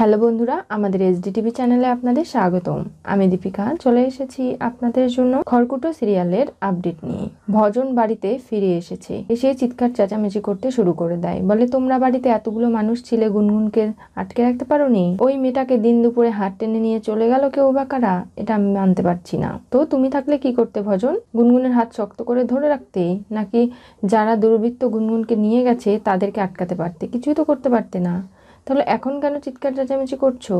hello বন্ধুরা আমাদের D TV চ্যানেলে আপনাদের স্বাগতম আমি দীপিকা চলে এসেছি আপনাদের জন্য খড়কুটো সিরিয়ালের আপডেট নিয়ে ভজন বাড়িতে ফিরে এসেছে এসে চিৎকার চেঁচামেচি করতে শুরু করে দেয় বলে তোমরা বাড়িতে এতগুলো মানুষ ছিলে গুনগুনকে আটকে রাখতে পারো নি ওই মেয়েটাকে দিন দুপুরে হাত টেনে নিয়ে চলে গেল কেউ বা কারা এটা আমি মানতে পারছি না তো তুমি থাকলে কি করতে ভজন গুনগুনের হাত শক্ত করে ধরে রাখতে নাকি যারা দুর্বৃত্ত গুনগুনকে নিয়ে গেছে তাদেরকে আটকাতে পারতে কিছুই তো করতে পারতে না তাহলে এখন কেন চিৎকার চেঁচামেচি করছো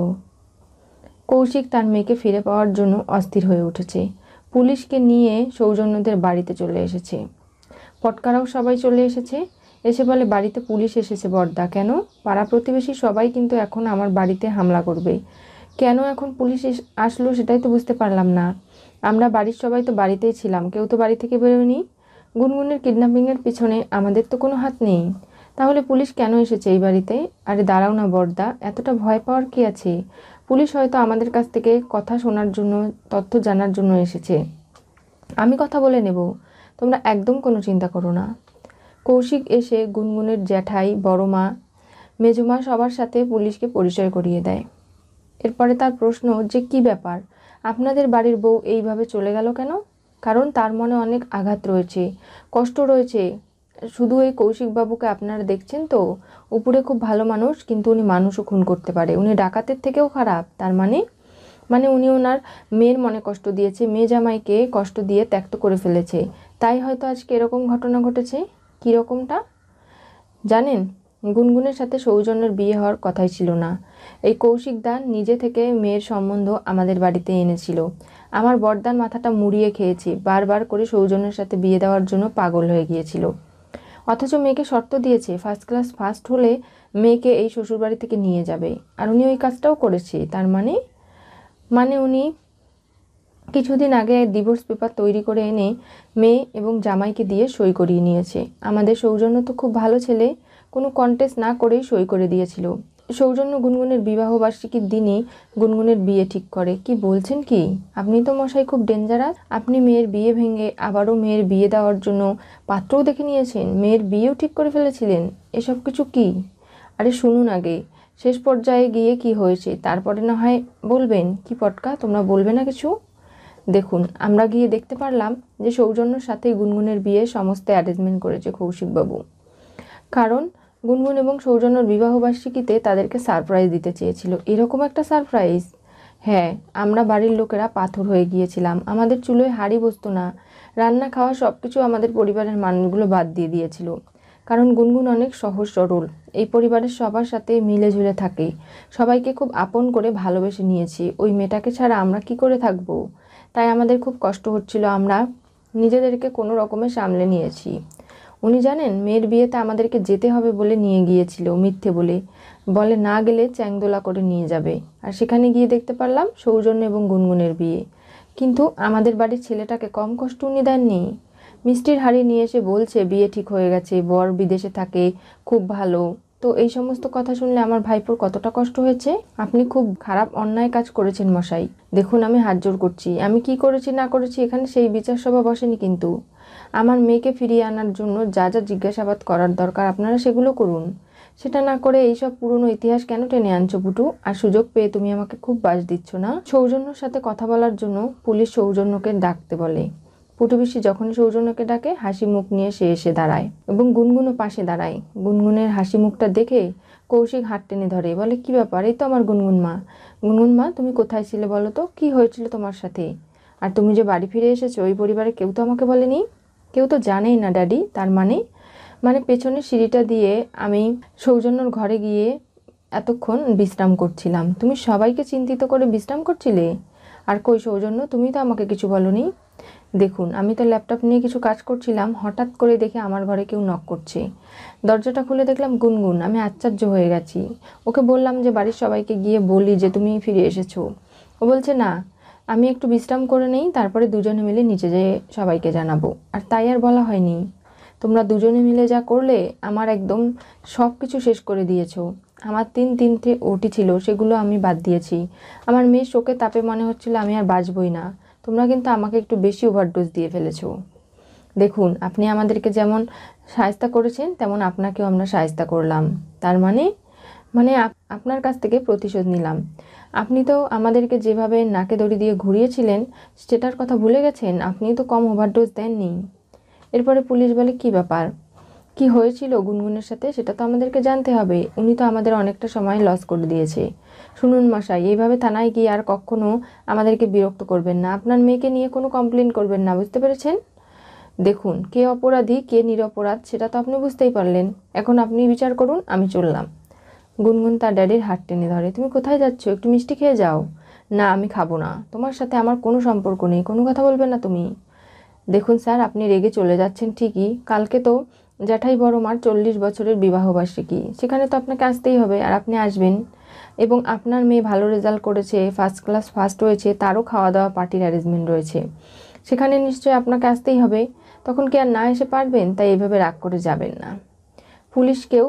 কৌশিক তার মেয়েকে ফিরে পাওয়ার জন্য অস্থির হয়ে উঠেছে পুলিশকে নিয়ে সৌজন্যদের বাড়িতে চলে এসেছে পটকারাও সবাই চলে এসেছে এসে বলে বাড়িতে পুলিশ এসেছে বর্দা কেন পাড়া প্রতিবেশী সবাই কিন্তু এখন আমার বাড়িতে হামলা করবে কেন এখন পুলিশ আসলো সেটাই তো বুঝতে পারলাম না আমরা বাড়ির সবাই তো বাড়িতেই ছিলাম কেউ তো বাড়ি থেকে বেরোয়নি গুনগুনের কিডন্যাপিংয়ের পিছনে আমাদের তো কোনো হাত নেই তাহলে পুলিশ কেন এসেছে এই বাড়িতে আরে দাঁড়াও না বর্দা এতটা ভয় পাওয়ার কি আছে পুলিশ হয়তো আমাদের কাছ থেকে কথা শোনার জন্য তথ্য জানার জন্য এসেছে আমি কথা বলে নেব তোমরা একদম কোনো চিন্তা করো না কৌশিক এসে গুনগুনের জ্যাঠাই বড় মা মেজমা সবার সাথে পুলিশকে পরিচয় করিয়ে দেয় এরপরে তার প্রশ্ন যে কি ব্যাপার আপনাদের বাড়ির বউ এইভাবে চলে গেল কেন কারণ তার মনে অনেক আঘাত রয়েছে কষ্ট রয়েছে শুধু এই কৌশিকবাবুকে আপনারা দেখছেন তো উপরে খুব ভালো মানুষ কিন্তু উনি মানুষও খুন করতে পারে উনি ডাকাতের থেকেও খারাপ তার মানে মানে উনি ওনার মেয়ের মনে কষ্ট দিয়েছে মেয়ে জামাইকে কষ্ট দিয়ে ত্যাক্ত করে ফেলেছে তাই হয়তো আজকে এরকম ঘটনা ঘটেছে কীরকমটা জানেন গুনগুনের সাথে সৌজন্যের বিয়ে হওয়ার কথাই ছিল না এই কৌশিক দান নিজে থেকে মেয়ের সম্বন্ধ আমাদের বাড়িতে এনেছিল আমার বরদান মাথাটা মুড়িয়ে খেয়েছে বারবার করে সৌজন্যের সাথে বিয়ে দেওয়ার জন্য পাগল হয়ে গিয়েছিল অথচ মেয়েকে শর্ত দিয়েছে ফার্স্ট ক্লাস ফার্স্ট হলে মেয়েকে এই শ্বশুরবাড়ি থেকে নিয়ে যাবে আর উনি ওই কাজটাও করেছে তার মানে মানে উনি কিছুদিন আগে ডিভোর্স পেপার তৈরি করে এনে মেয়ে এবং জামাইকে দিয়ে সই করিয়ে নিয়েছে আমাদের সৌজন্য তো খুব ভালো ছেলে কোনো কন্টেস্ট না করেই সই করে দিয়েছিল সৌজন্য গুনগুনের বিবাহবার্ষিকীর দিনই গুনগুনের বিয়ে ঠিক করে কি বলছেন কি আপনি তো মশাই খুব ডেঞ্জারাস আপনি মেয়ের বিয়ে ভেঙে আবারও মেয়ের বিয়ে দেওয়ার জন্য পাত্রও দেখে নিয়েছেন মেয়ের বিয়েও ঠিক করে ফেলেছিলেন এসব কিছু কি আরে শুনুন আগে শেষ পর্যায়ে গিয়ে কি হয়েছে তারপরে না হয় বলবেন কি পটকা তোমরা বলবে না কিছু দেখুন আমরা গিয়ে দেখতে পারলাম যে সৌজন্যর সাথে গুনগুনের বিয়ে সমস্ত অ্যারেঞ্জমেন্ট করেছে কৌশিকবাবু কারণ গুনগুন এবং সৌজন্যর বিবাহবার্ষিকীতে তাদেরকে সারপ্রাইজ দিতে চেয়েছিল এরকম একটা সারপ্রাইজ হ্যাঁ আমরা বাড়ির লোকেরা পাথর হয়ে গিয়েছিলাম আমাদের চুলোয় হাড়ি বসতো না রান্না খাওয়া সব কিছু আমাদের পরিবারের মানুষগুলো বাদ দিয়ে দিয়েছিল কারণ গুনগুন অনেক সহজ সরল এই পরিবারের সবার সাথে মিলেঝুলে থাকে সবাইকে খুব আপন করে ভালোবেসে নিয়েছি ওই মেয়েটাকে ছাড়া আমরা কি করে থাকব তাই আমাদের খুব কষ্ট হচ্ছিল আমরা নিজেদেরকে কোনো রকমে সামলে নিয়েছি উনি জানেন মেয়ের বিয়েতে আমাদেরকে যেতে হবে বলে নিয়ে গিয়েছিল মিথ্যে বলে বলে না গেলে চ্যাংদোলা করে নিয়ে যাবে আর সেখানে গিয়ে দেখতে পারলাম সৌজন্য এবং গুনগুনের বিয়ে কিন্তু আমাদের বাড়ির ছেলেটাকে কম কষ্ট উনি দেননি মিষ্টির হাড়ি নিয়ে এসে বলছে বিয়ে ঠিক হয়ে গেছে বর বিদেশে থাকে খুব ভালো তো এই সমস্ত কথা শুনলে আমার ভাইপোর কতটা কষ্ট হয়েছে আপনি খুব খারাপ অন্যায় কাজ করেছেন মশাই দেখুন আমি হাত জোর করছি আমি কি করেছি না করেছি এখানে সেই বিচার সভা বসেনি কিন্তু আমার মেয়েকে ফিরিয়ে আনার জন্য যা যা জিজ্ঞাসাবাদ করার দরকার আপনারা সেগুলো করুন সেটা না করে এইসব পুরনো ইতিহাস কেন টেনে আনছো পুটু আর সুযোগ পেয়ে তুমি আমাকে খুব বাস দিচ্ছ না সৌজন্যর সাথে কথা বলার জন্য পুলিশ সৌজন্যকে ডাকতে বলে পুটুবিশি যখন সৌজন্যকে ডাকে হাসি মুখ নিয়ে সে এসে দাঁড়ায় এবং গুনগুনও পাশে দাঁড়ায় গুনগুনের হাসি মুখটা দেখে কৌশিক হাত টেনে ধরে বলে কি ব্যাপার এই তো আমার গুনগুন মা গুনগুন মা তুমি কোথায় ছিলে বলো তো কী হয়েছিল তোমার সাথে আর তুমি যে বাড়ি ফিরে এসেছো ওই পরিবারে কেউ তো আমাকে বলেনি কেউ তো জানেই না ড্যাডি তার মানে মানে পেছনের সিঁড়িটা দিয়ে আমি সৌজন্যর ঘরে গিয়ে এতক্ষণ বিশ্রাম করছিলাম তুমি সবাইকে চিন্তিত করে বিশ্রাম করছিলে আর কই সৌজন্য তুমি তো আমাকে কিছু বলনি দেখুন আমি তো ল্যাপটপ নিয়ে কিছু কাজ করছিলাম হঠাৎ করে দেখে আমার ঘরে কেউ নক করছে দরজাটা খুলে দেখলাম গুনগুন আমি আশ্চর্য হয়ে গেছি ওকে বললাম যে বাড়ির সবাইকে গিয়ে বলি যে তুমি ফিরে এসেছো ও বলছে না আমি একটু বিশ্রাম করে নেই তারপরে দুজনে মিলে নিচে যেয়ে সবাইকে জানাবো আর তাই আর বলা হয়নি তোমরা দুজনে মিলে যা করলে আমার একদম সব কিছু শেষ করে দিয়েছো আমার তিন তিনটে ওটি ছিল সেগুলো আমি বাদ দিয়েছি আমার মেয়ে শোকে তাপে মনে হচ্ছিল আমি আর বাঁচবই না তোমরা কিন্তু আমাকে একটু বেশি ওভার ডোজ দিয়ে ফেলেছো দেখুন আপনি আমাদেরকে যেমন সায়স্তা করেছেন তেমন আপনাকেও আমরা সায়স্তা করলাম তার মানে মানে আপনার কাছ থেকে প্রতিশোধ নিলাম আপনি তো আমাদেরকে যেভাবে নাকে দড়ি দিয়ে ঘুরিয়েছিলেন সেটার কথা ভুলে গেছেন আপনি তো কম ওভারডোজ দেননি এরপরে পুলিশ বলে কি ব্যাপার কি হয়েছিল গুনগুনের সাথে সেটা তো আমাদেরকে জানতে হবে উনি তো আমাদের অনেকটা সময় লস করে দিয়েছে শুনুন মশাই এইভাবে থানায় গিয়ে আর কখনো আমাদেরকে বিরক্ত করবেন না আপনার মেয়েকে নিয়ে কোনো কমপ্লেন করবেন না বুঝতে পেরেছেন দেখুন কে অপরাধী কে নিরপরাধ সেটা তো আপনি বুঝতেই পারলেন এখন আপনি বিচার করুন আমি চললাম গুনগুন তার ড্যাডির হাত টেনে ধরে তুমি কোথায় যাচ্ছ একটু মিষ্টি খেয়ে যাও না আমি খাবো না তোমার সাথে আমার কোনো সম্পর্ক নেই কোনো কথা বলবে না তুমি দেখুন স্যার আপনি রেগে চলে যাচ্ছেন ঠিকই কালকে তো জ্যাঠাই বড় মার চল্লিশ বছরের বিবাহবার্ষিকী সেখানে তো আপনাকে আসতেই হবে আর আপনি আসবেন এবং আপনার মেয়ে ভালো রেজাল্ট করেছে ফার্স্ট ক্লাস ফার্স্ট হয়েছে তারও খাওয়া দাওয়া পার্টির অ্যারেঞ্জমেন্ট রয়েছে সেখানে নিশ্চয়ই আপনাকে আসতেই হবে তখন কি আর না এসে পারবেন তাই এভাবে রাগ করে যাবেন না পুলিশকেও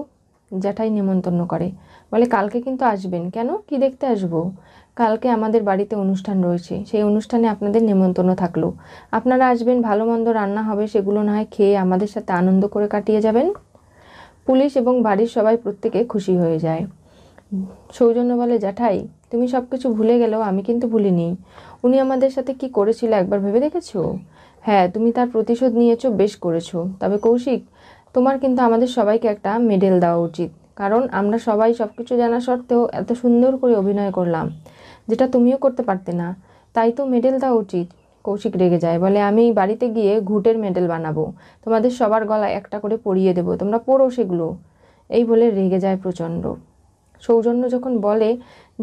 জ্যাঠাই নিমন্ত্রণ করে বলে কালকে কিন্তু আসবেন কেন কি দেখতে আসব কালকে আমাদের বাড়িতে অনুষ্ঠান রয়েছে সেই অনুষ্ঠানে আপনাদের নেমন্তন্ন থাকলো আপনারা আসবেন ভালো মন্দ রান্না হবে সেগুলো না হয় খেয়ে আমাদের সাথে আনন্দ করে কাটিয়ে যাবেন পুলিশ এবং বাড়ির সবাই প্রত্যেকে খুশি হয়ে যায় সৌজন্য বলে জ্যাঠাই তুমি সব কিছু ভুলে গেলেও আমি কিন্তু ভুলিনি উনি আমাদের সাথে কি করেছিল একবার ভেবে দেখেছো হ্যাঁ তুমি তার প্রতিশোধ নিয়েছো বেশ করেছো তবে কৌশিক তোমার কিন্তু আমাদের সবাইকে একটা মেডেল দেওয়া উচিত কারণ আমরা সবাই সব কিছু জানা সত্ত্বেও এত সুন্দর করে অভিনয় করলাম যেটা তুমিও করতে পারতে না তাই তো মেডেল দেওয়া উচিত কৌশিক রেগে যায় বলে আমি বাড়িতে গিয়ে ঘুটের মেডেল বানাবো তোমাদের সবার গলায় একটা করে পরিয়ে দেবো তোমরা পড়ো সেগুলো এই বলে রেগে যায় প্রচণ্ড সৌজন্য যখন বলে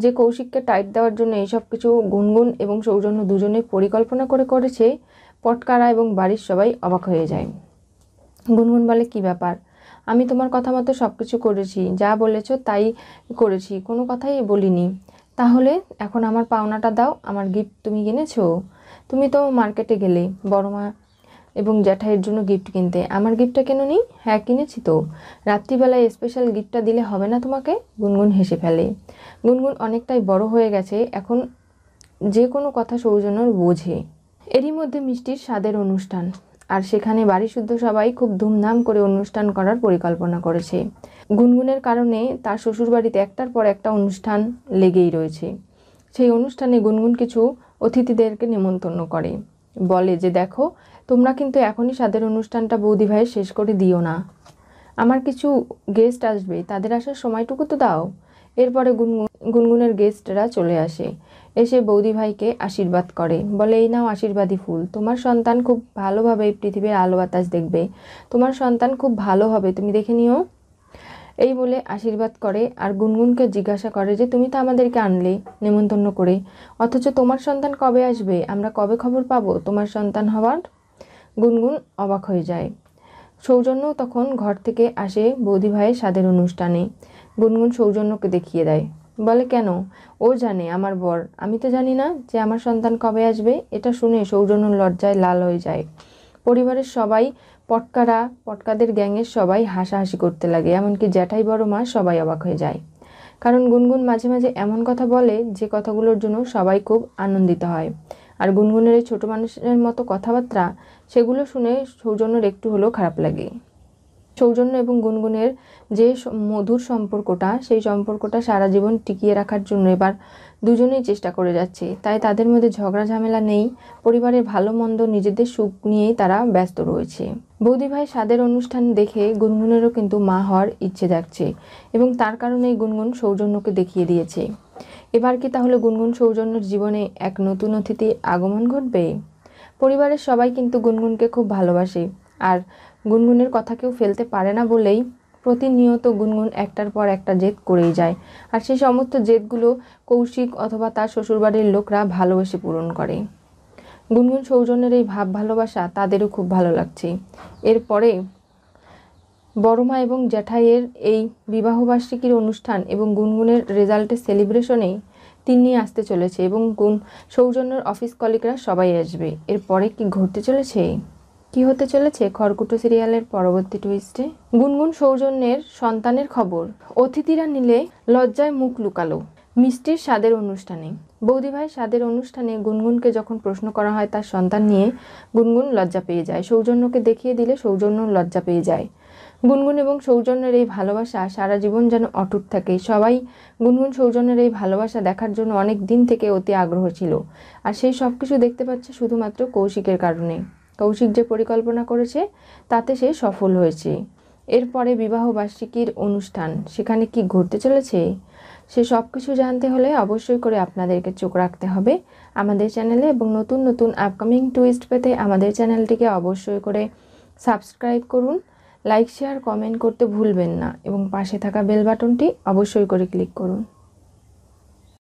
যে কৌশিককে টাইট দেওয়ার জন্য এইসব কিছু গুনগুন এবং সৌজন্য দুজনে পরিকল্পনা করে করেছে পটকারা এবং বাড়ির সবাই অবাক হয়ে যায় গুনগুন বলে কি ব্যাপার আমি তোমার কথা মতো সব কিছু করেছি যা বলেছ তাই করেছি কোনো কথাই বলিনি তাহলে এখন আমার পাওনাটা দাও আমার গিফট তুমি কিনেছো তুমি তো মার্কেটে গেলে বড়মা এবং জ্যাঠাইয়ের জন্য গিফট কিনতে আমার গিফটটা কেন নেই হ্যাঁ কিনেছি তো রাত্রিবেলায় স্পেশাল গিফটটা দিলে হবে না তোমাকে গুনগুন হেসে ফেলে গুনগুন অনেকটাই বড় হয়ে গেছে এখন যে কোনো কথা সৌজন্যর বোঝে এরই মধ্যে মিষ্টির স্বাদের অনুষ্ঠান আর সেখানে বাড়ি শুদ্ধ সবাই খুব ধুমধাম করে অনুষ্ঠান করার পরিকল্পনা করেছে গুনগুনের কারণে তার শ্বশুরবাড়িতে একটার পর একটা অনুষ্ঠান লেগেই রয়েছে সেই অনুষ্ঠানে গুনগুন কিছু অতিথিদেরকে নিমন্ত্রণ করে বলে যে দেখো তোমরা কিন্তু এখনই স্বাদের অনুষ্ঠানটা বৌদি ভাইয়ের শেষ করে দিও না আমার কিছু গেস্ট আসবে তাদের আসার সময়টুকু তো দাও এরপরে গুনগুন গুনগুনের গেস্টরা চলে আসে এসে বৌদি ভাইকে আশীর্বাদ করে বলে এই নাও আশীর্বাদী ফুল তোমার সন্তান খুব ভালোভাবে এই পৃথিবীর আলো বাতাস দেখবে তোমার সন্তান খুব ভালো হবে তুমি দেখে নিও এই বলে আশীর্বাদ করে আর গুনগুনকে জিজ্ঞাসা করে যে তুমি তো আমাদেরকে আনলে নেমন্তন্ন করে অথচ তোমার সন্তান কবে আসবে আমরা কবে খবর পাবো তোমার সন্তান হওয়ার গুনগুন অবাক হয়ে যায় সৌজন্য তখন ঘর থেকে আসে বৌদি ভাইয়ের স্বাদের অনুষ্ঠানে গুনগুন সৌজন্যকে দেখিয়ে দেয় বলে কেন ও জানে আমার বর আমি তো জানি না যে আমার সন্তান কবে আসবে এটা শুনে সৌজন্য লজ্জায় লাল হয়ে যায় পরিবারের সবাই পটকারা পটকাদের গ্যাংয়ের সবাই হাসাহাসি করতে লাগে এমনকি জ্যাঠাই বড় মা সবাই অবাক হয়ে যায় কারণ গুনগুন মাঝে মাঝে এমন কথা বলে যে কথাগুলোর জন্য সবাই খুব আনন্দিত হয় আর গুনগুনের এই ছোটো মানুষের মতো কথাবার্তা সেগুলো শুনে সৌজন্যের একটু হলেও খারাপ লাগে সৌজন্য এবং গুনগুনের যে মধুর সম্পর্কটা সেই সম্পর্কটা সারা জীবন টিকিয়ে রাখার জন্য এবার দুজনেই চেষ্টা করে যাচ্ছে তাই তাদের মধ্যে ঝগড়া ঝামেলা নেই পরিবারের ভালো মন্দ নিজেদের সুখ নিয়েই তারা ব্যস্ত রয়েছে বৌদি ভাই স্বাদের অনুষ্ঠান দেখে গুনগুনেরও কিন্তু মা হওয়ার ইচ্ছে দেখছে এবং তার কারণেই গুনগুন সৌজন্যকে দেখিয়ে দিয়েছে এবার কি তাহলে গুনগুন সৌজন্যর জীবনে এক নতুন অতিথি আগমন ঘটবে পরিবারের সবাই কিন্তু গুনগুনকে খুব ভালোবাসে আর গুনগুনের কথা কেউ ফেলতে পারে না বলেই প্রতিনিয়ত গুনগুন একটার পর একটা জেদ করেই যায় আর সেই সমস্ত জেদগুলো কৌশিক অথবা তার শ্বশুরবাড়ির লোকরা ভালোবেসে পূরণ করে গুনগুন সৌজন্যের এই ভাব ভালোবাসা তাদেরও খুব ভালো লাগছে এরপরে বড়মা এবং জ্যাঠাইয়ের এই বিবাহবার্ষিকীর অনুষ্ঠান এবং গুনগুনের রেজাল্টের সেলিব্রেশনেই তিনি আসতে চলেছে এবং গুন সৌজন্যর অফিস কলিগরা সবাই আসবে এরপরে কি ঘটতে চলেছে কি হতে চলেছে খড়কুটো সিরিয়ালের পরবর্তী টুইস্টে গুনগুন সৌজন্যের সন্তানের খবর অতিথিরা নিলে লজ্জায় মুখ লুকালো মিষ্টির স্বাদের অনুষ্ঠানে বৌদিভাই স্বাদের অনুষ্ঠানে গুনগুনকে যখন প্রশ্ন করা হয় তার সন্তান নিয়ে গুনগুন লজ্জা পেয়ে যায় সৌজন্যকে দেখিয়ে দিলে সৌজন্য লজ্জা পেয়ে যায় গুনগুন এবং সৌজন্যের এই ভালোবাসা সারা জীবন যেন অটুট থাকে সবাই গুনগুন সৌজন্যের এই ভালোবাসা দেখার জন্য অনেক দিন থেকে অতি আগ্রহ ছিল আর সেই সব কিছু দেখতে পাচ্ছে শুধুমাত্র কৌশিকের কারণে কৌশিক যে পরিকল্পনা করেছে তাতে সে সফল হয়েছে এরপরে বিবাহ বার্ষিকীর অনুষ্ঠান সেখানে কি ঘটতে চলেছে সে সব কিছু জানতে হলে অবশ্যই করে আপনাদেরকে চোখ রাখতে হবে আমাদের চ্যানেলে এবং নতুন নতুন আপকামিং টুইস্ট পেতে আমাদের চ্যানেলটিকে অবশ্যই করে সাবস্ক্রাইব করুন লাইক শেয়ার কমেন্ট করতে ভুলবেন না এবং পাশে থাকা বেল বাটনটি অবশ্যই করে ক্লিক করুন